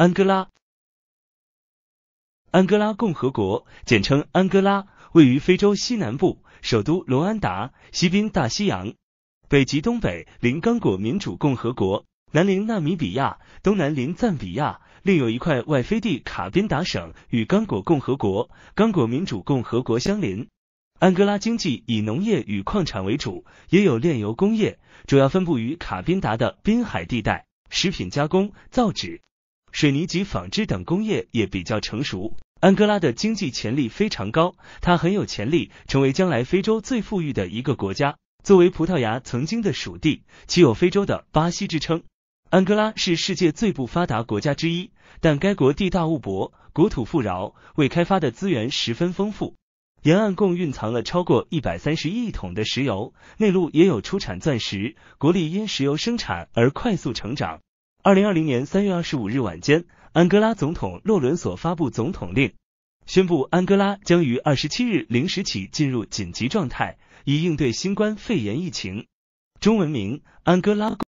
安哥拉，安哥拉共和国，简称安哥拉，位于非洲西南部，首都罗安达，西濒大西洋，北及东北邻刚果民主共和国，南邻纳米比亚，东南邻赞比亚，另有一块外飞地卡宾达省与刚果共和国、刚果民主共和国相邻。安哥拉经济以农业与矿产为主，也有炼油工业，主要分布于卡宾达的滨海地带，食品加工、造纸。水泥及纺织等工业也比较成熟，安哥拉的经济潜力非常高，它很有潜力成为将来非洲最富裕的一个国家。作为葡萄牙曾经的属地，其有非洲的巴西之称。安哥拉是世界最不发达国家之一，但该国地大物博，国土富饶，未开发的资源十分丰富。沿岸共蕴藏了超过一百三十亿桶的石油，内陆也有出产钻石，国力因石油生产而快速成长。二零二零年三月二十五日晚间，安哥拉总统洛伦索发布总统令，宣布安哥拉将于二十七日零时起进入紧急状态，以应对新冠肺炎疫情。中文名：安哥拉